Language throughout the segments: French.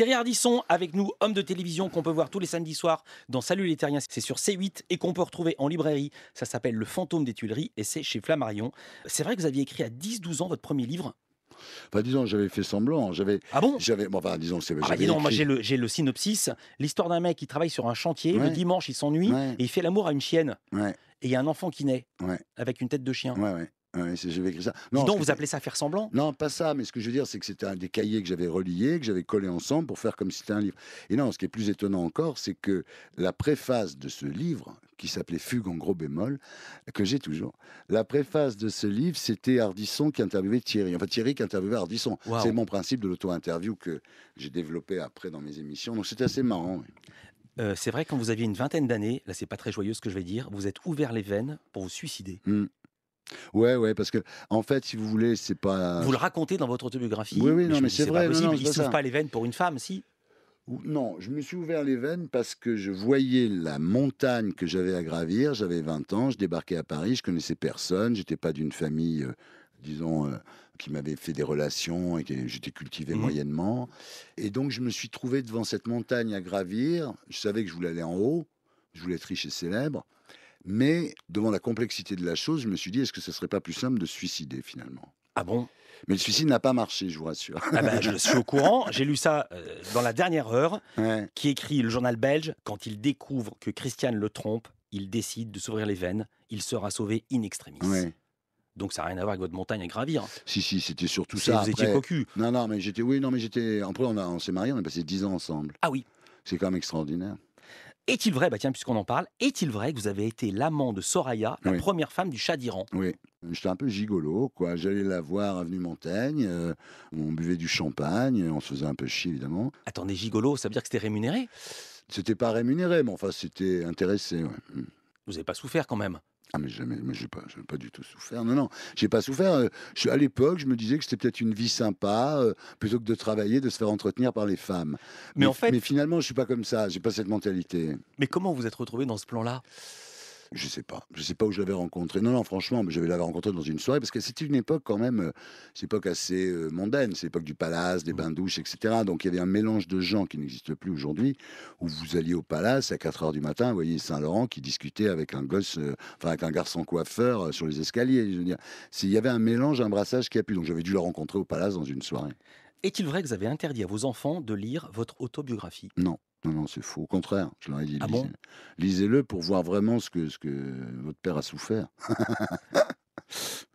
Thierry Ardisson avec nous, homme de télévision qu'on peut voir tous les samedis soirs dans Salut les Terriens, c'est sur C8 et qu'on peut retrouver en librairie. Ça s'appelle Le fantôme des Tuileries et c'est chez Flammarion. C'est vrai que vous aviez écrit à 10-12 ans votre premier livre Enfin, bah, disons, j'avais fait semblant. J'avais. Ah bon J'avais. enfin, disons, c'est. Ah bah vrai. j'ai le, synopsis. L'histoire d'un mec qui travaille sur un chantier. Le dimanche, il s'ennuie et il fait l'amour à une chienne. Et il y a un enfant qui naît avec une tête de chien j'avais écrit ça. Non, donc, vous appelez ça faire semblant Non, pas ça, mais ce que je veux dire, c'est que c'était un des cahiers que j'avais reliés, que j'avais collés ensemble pour faire comme si c'était un livre. Et non, ce qui est plus étonnant encore, c'est que la préface de ce livre, qui s'appelait Fugue en gros bémol, que j'ai toujours, la préface de ce livre, c'était Ardisson qui interviewait Thierry. Enfin, Thierry qui interviewait Ardisson. C'est mon principe de l'auto-interview que j'ai développé après dans mes émissions. Donc, c'était assez marrant. Euh, c'est vrai, quand vous aviez une vingtaine d'années, là c'est pas très joyeux ce que je vais dire, vous êtes ouvert les veines pour vous suicider. Hmm. Ouais, ouais, parce que en fait, si vous voulez, c'est pas. Vous le racontez dans votre autobiographie. Oui, oui, non, mais, c'est vrai. Pas il ne s'ouvre pas les veines pour une femme, si. Non, je me suis ouvert les veines parce que je voyais la montagne que j'avais à gravir. J'avais 20 ans, je débarquais à Paris, je connaissais personne, j'étais pas d'une famille, euh, disons, euh, qui m'avait fait des relations et que j'étais cultivé mmh moyennement. Et donc, je me suis trouvé devant cette montagne à gravir. Je savais que je voulais aller en haut, je voulais être riche et célèbre. Mais devant la complexité de la chose, je me suis dit, est-ce que ce serait pas plus simple de se suicider finalement Ah bon mais le suicide n'a pas marché, je vous rassure. Ah ben, je suis au courant. J'ai lu ça euh, dans la dernière heure, qui écrit le journal belge. Quand il découvre que Christiane le trompe, il décide de s'ouvrir les veines. Il sera sauvé in extremis. Donc ça n'a rien à voir avec votre montagne à gravir. Si, si, c'était surtout ça. Vous étiez cocu. Non, non, mais j'étais. Oui, non, mais j'étais. En on, on s'est mariés, on a passé dix ans ensemble. Ah oui. C'est quand même extraordinaire. Est-il vrai, bah tiens, puisqu'on en parle, est-il vrai que vous avez été l'amant de Soraya, la première femme du chat d'Iran Oui. J'étais un peu gigolo, quoi. J'allais la voir avenue Montaigne, euh, on buvait du champagne, on se faisait un peu chier, évidemment. Attendez, gigolo, ça veut dire que c'était rémunéré C'était pas rémunéré, mais enfin, c'était intéressé, mm. Vous n'avez pas souffert quand même ah mais jamais, mais je pas, pas du tout souffert. Non, non, j'ai pas souffert. Euh, je, à l'époque, je me disais que c'était peut-être une vie sympa, euh, plutôt que de travailler, de se faire entretenir par les femmes. Mais, mais mais finalement, je suis pas comme ça. J'ai pas cette mentalité. Mais comment vous êtes retrouvé dans ce plan-là je sais pas. Je sais pas où je l'avais rencontré. Non, non, franchement, mais je l'avais rencontré dans une soirée parce que c'était une époque quand même, euh, c'est époque assez euh, mondaine, c'est l'époque du palace, des mmh. bains douches, etc. Donc il y avait un mélange de gens qui n'existe plus aujourd'hui, où vous alliez au palace à 4 heures du matin, vous voyez Saint-Laurent qui discutait avec un gosse, euh, enfin avec un garçon coiffeur sur les escaliers. Il s'il y avait un mélange, un brassage qui a pu. Donc j'avais dû le rencontrer au palace dans une soirée. Est-il vrai que vous avez interdit à vos enfants de lire votre autobiographie Non. Non, non, c'est faux. Au contraire, je leur ai dit, ah lisez, le pour voir vraiment ce que, votre père a souffert.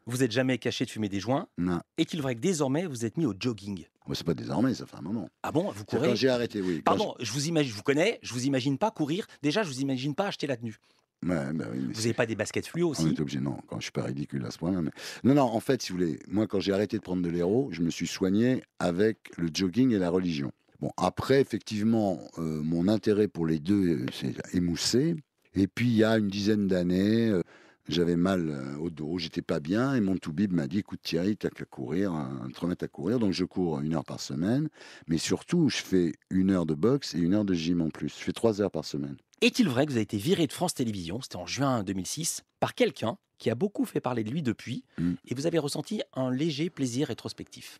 vous n'êtes jamais caché de fumer des joints. Non. Est-il vrai que désormais, vous êtes mis au jogging Ce c'est pas désormais, ça fait un moment. Ah bon Vous courez Quand j'ai arrêté, oui. Pardon, je... vous imagine, je vous connais, je vous imagine pas courir. Déjà, je vous imagine pas acheter la tenue. Bah vous n'avez pas des baskets fluo aussi On est obligé, non. Quand je suis pas ridicule à ce point-là. Non, non, en fait, si vous voulez, moi, quand j'ai arrêté de prendre de l'héros, je me suis soigné avec le jogging et la religion. Bon, après, effectivement, euh, mon intérêt pour les deux euh, s'est émoussé. Et puis, il y a une dizaine d'années, euh, j'avais mal au dos, j'étais pas bien, et mon toubib m'a dit, écoute Thierry, t'as qu'à courir, un te à courir. Donc, je cours une heure par semaine, mais surtout, je fais une heure de boxe et une heure de gym en plus. Je fais trois heures par semaine. Est-il vrai que vous avez été viré de France Télévisions, c'était en juin 2006, par quelqu'un qui a beaucoup fait parler de lui depuis, mmh. et vous avez ressenti un léger plaisir rétrospectif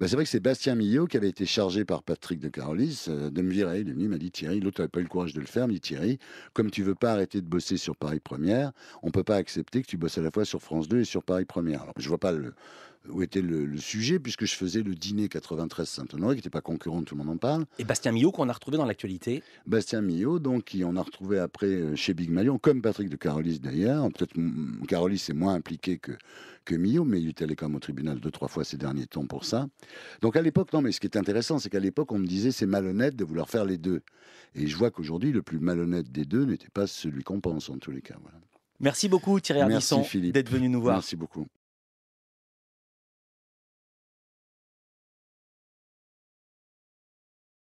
bah, c'est vrai que c'est Bastien Millot qui avait été chargé par Patrick de Carolis euh, de me virer. Il est venu, m'a dit Thierry, l'autre n'avait pas eu le courage de le faire, dit Thierry, comme tu veux pas arrêter de bosser sur Paris Première, on peut pas accepter que tu bosses à la fois sur France 2 et sur Paris Première. Alors je vois pas le, où était le, sujet, puisque je faisais le dîner 93 Saint-Honoré, qui n'était pas concurrent, tout le monde en parle. Et Bastien Millot, qu'on a retrouvé dans l'actualité Bastien Millot, donc, qui on a retrouvé après euh, chez Big Malion, comme Patrick de Carolis d'ailleurs. Peut-être mm, Carolis est moins impliqué que, que Millot, mais il est allé quand même au tribunal deux, trois fois ces derniers temps pour ça. Donc à l'époque, non, mais ce qui est intéressant, c'est qu'à l'époque, on me disait c'est malhonnête de vouloir faire les deux. Et je vois qu'aujourd'hui, le plus malhonnête des deux n'était pas celui qu'on pense, en tous les cas. Merci beaucoup Thierry Ardisson d'être venu nous voir. Merci beaucoup.